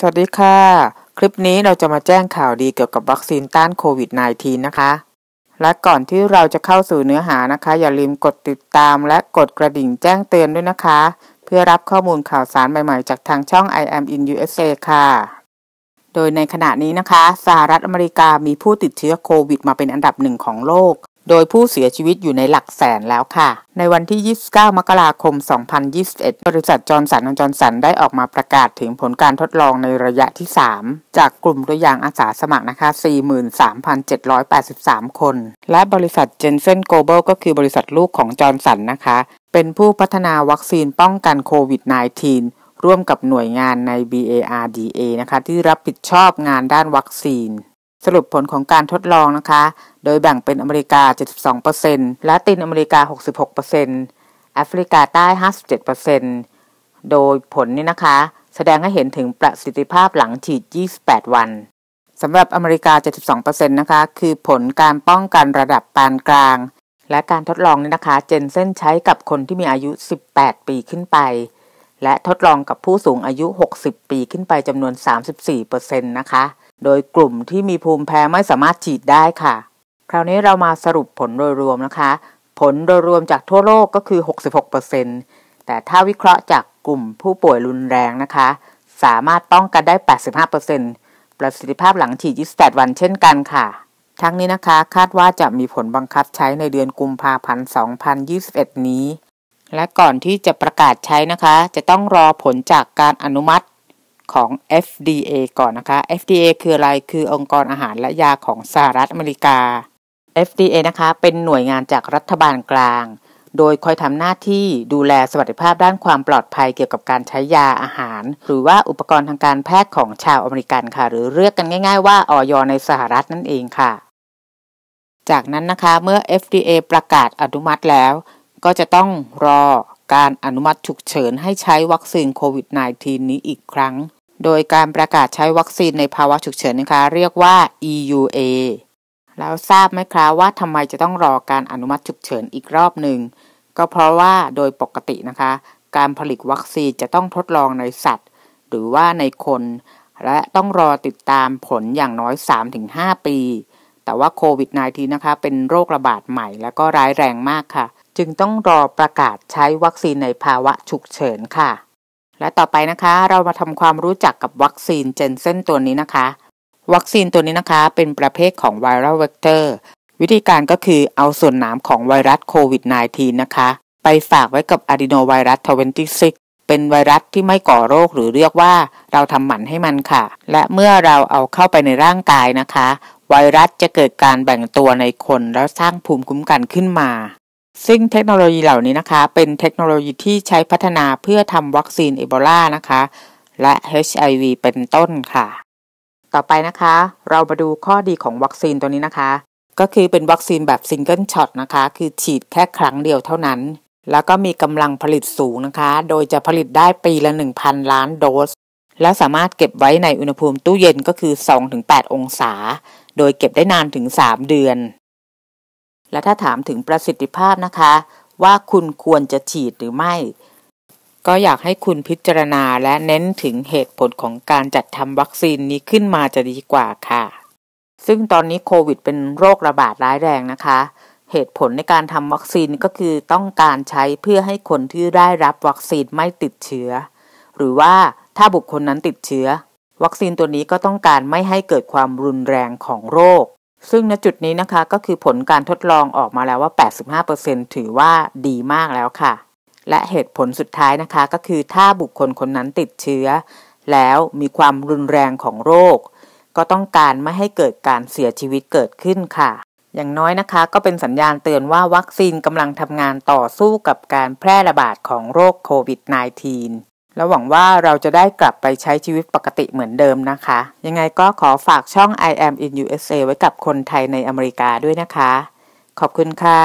สวัสดีค่ะ คลิปนี้เราจะมาแจ้งข่าวดีเกี่ยวกับวัคซีนต้านโควิด -19 นะคะ และก่อนที่เราจะเข้าสู่เนื้อหานะคะ อย่าลืมกดติดตามและกดกระดิ่งแจ้งเตือนด้วยนะคะ เพื่อรับข้อมูลข่าวสารใหม่ๆ จากทางช่อง I am in USA ค่ะ โดยในขณะนี้นะคะ สหรัฐอเมริกามีผู้ติดเชื้อโควิดมาเป็นอันดับหนึ่งของโลกโดยผู้เสียชีวิตอยู่ในหลักแสนแล้วค่ะ ในวันที่ 29 มกราคม 2021 บริษัทจอร์นสันจอร์นสันได้ออกมาประกาศถึงผลการทดลองในระยะที่ 3 จากกลุ่มตัวอย่างอาสาสมัครนะคะ 43,783 คน และบริษัทเจนเซนโกลบอลก็คือบริษัทลูกของจอร์นสันนะคะ เป็นผู้พัฒนาวัคซีนป้องกันโควิด -19 ร่วมกับหน่วยงานใน BARDA นะคะที่รับผิดชอบงานด้านวัคซีนสรุปผลของการทดลองนะคะ โดยแบ่งเป็นอเมริกา 72%ละตินอเมริกา 66%แอฟริกาใต้ 57%โดยผลนี้นะคะแสดงให้เห็นถึงประสิทธิภาพหลังฉีด 28 วันสำหรับอเมริกา 72%นะคะคือผลการป้องกันระดับปานกลาง และการทดลองนี้นะคะเจนเซนใช้กับคนที่มีอายุ 18 ปีขึ้นไป และทดลองกับผู้สูงอายุ 60 ปีขึ้นไปจำนวน 34%นะคะโดยกลุ่มที่มีภูมิแพ้ไม่สามารถฉีดได้ค่ะ คราวนี้เรามาสรุปผลโดยรวมนะคะ ผลโดยรวมจากทั่วโลกก็คือ 66%แต่ถ้าวิเคราะห์จากกลุ่มผู้ป่วยรุนแรงนะคะ สามารถป้องกันได้ 85%ประสิทธิภาพหลังฉีด28วันเช่นกันค่ะ ทั้งนี้นะคะคาดว่าจะมีผลบังคับใช้ในเดือนกุมภาพันธ์ 2021 นี้ และก่อนที่จะประกาศใช้นะคะ จะต้องรอผลจากการอนุมัติของ FDA ก่อนนะคะ FDA คืออะไร คือองค์กรอาหารและยาของสหรัฐอเมริกา FDA นะคะ เป็นหน่วยงานจากรัฐบาลกลาง โดยคอยทำหน้าที่ดูแลสวัสดิภาพด้านความปลอดภัยเกี่ยวกับการใช้ยาอาหาร หรือว่าอุปกรณ์ทางการแพทย์ของชาวอเมริกันค่ะ หรือเรียกกันง่าย ๆ ว่าออยในสหรัฐนั่นเองค่ะ จากนั้นนะคะ เมื่อ FDA ประกาศอนุมัติแล้ว ก็จะต้องรอการอนุมัติฉุกเฉินให้ใช้วัคซีนโควิด -19 นี้อีกครั้งโดยการประกาศใช้วัคซีนในภาวะฉุกเฉินนะคะเรียกว่า EUA แล้วทราบไหมคะว่าทำไมจะต้องรอการอนุมัติฉุกเฉินอีกรอบหนึ่ง ก็เพราะว่าโดยปกตินะคะ การผลิตวัคซีนจะต้องทดลองในสัตว์ หรือว่าในคน และต้องรอติดตามผลอย่างน้อย 3-5 ปี แต่ว่าโควิด -19 นะคะเป็นโรคระบาดใหม่และก็ร้ายแรงมากค่ะ จึงต้องรอประกาศใช้วัคซีนในภาวะฉุกเฉินค่ะและต่อไปนะคะเรามาทำความรู้จักกับวัคซีนเจนเซนตัวนี้นะคะ วัคซีนตัวนี้นะคะเป็นประเภทของไวรัลเวกเตอร์วิธีการก็คือเอาส่วนหนามของไวรัสโควิด -19 นะคะ ไปฝากไว้กับอะดีโนไวรัส 26 เป็นไวรัสที่ไม่ก่อโรคหรือเรียกว่าเราทำหมันให้มันค่ะ และเมื่อเราเอาเข้าไปในร่างกายนะคะ ไวรัสจะเกิดการแบ่งตัวในคนแล้วสร้างภูมิคุ้มกันขึ้นมาซึ่งเทคโนโลยีเหล่านี้นะคะ เป็นเทคโนโลยีที่ใช้พัฒนาเพื่อทำวัคซีนเอโบลานะคะและ HIV เป็นต้นค่ะ ต่อไปนะคะ เรามาดูข้อดีของวัคซีนตัวนี้นะคะ ก็คือเป็นวัคซีนแบบซิงเกิลช็อตนะคะ คือฉีดแค่ครั้งเดียวเท่านั้น แล้วก็มีกำลังผลิตสูงนะคะ โดยจะผลิตได้ปีละ 1,000 ล้านโดส และสามารถเก็บไว้ในอุณหภูมิตู้เย็นก็คือ2-8องศา โดยเก็บได้นานถึง 3 เดือนและถ้าถามถึงประสิทธิภาพนะคะ ว่าคุณควรจะฉีดหรือไม่ ก็อยากให้คุณพิจารณาและเน้นถึงเหตุผลของการจัดทำวัคซีนนี้ขึ้นมาจะดีกว่าค่ะ ซึ่งตอนนี้โควิด เป็นโรคระบาดร้ายแรงนะคะ เหตุผลในการทำวัคซีนก็คือต้องการใช้เพื่อให้คนที่ได้รับวัคซีนไม่ติดเชื้อ หรือว่าถ้าบุคคลนั้นติดเชื้อ วัคซีนตัวนี้ก็ต้องการไม่ให้เกิดความรุนแรงของโรคซึ่งณจุดนี้นะคะก็คือผลการทดลองออกมาแล้วว่า 85%ถือว่าดีมากแล้วค่ะ และเหตุผลสุดท้ายนะคะก็คือถ้าบุคคลคนนั้นติดเชื้อ แล้วมีความรุนแรงของโรคก็ต้องการไม่ให้เกิดการเสียชีวิตเกิดขึ้นค่ะ อย่างน้อยนะคะก็เป็นสัญญาณเตือนว่าวัคซีนกำลังทำงานต่อสู้กับการแพร่ระบาดของโรคโควิด -19 แล้วหวังว่าเราจะได้กลับไปใช้ชีวิตปกติเหมือนเดิมนะคะ ยังไงก็ขอฝากช่อง I am in USA ไว้กับคนไทยในอเมริกาด้วยนะคะ ขอบคุณค่ะ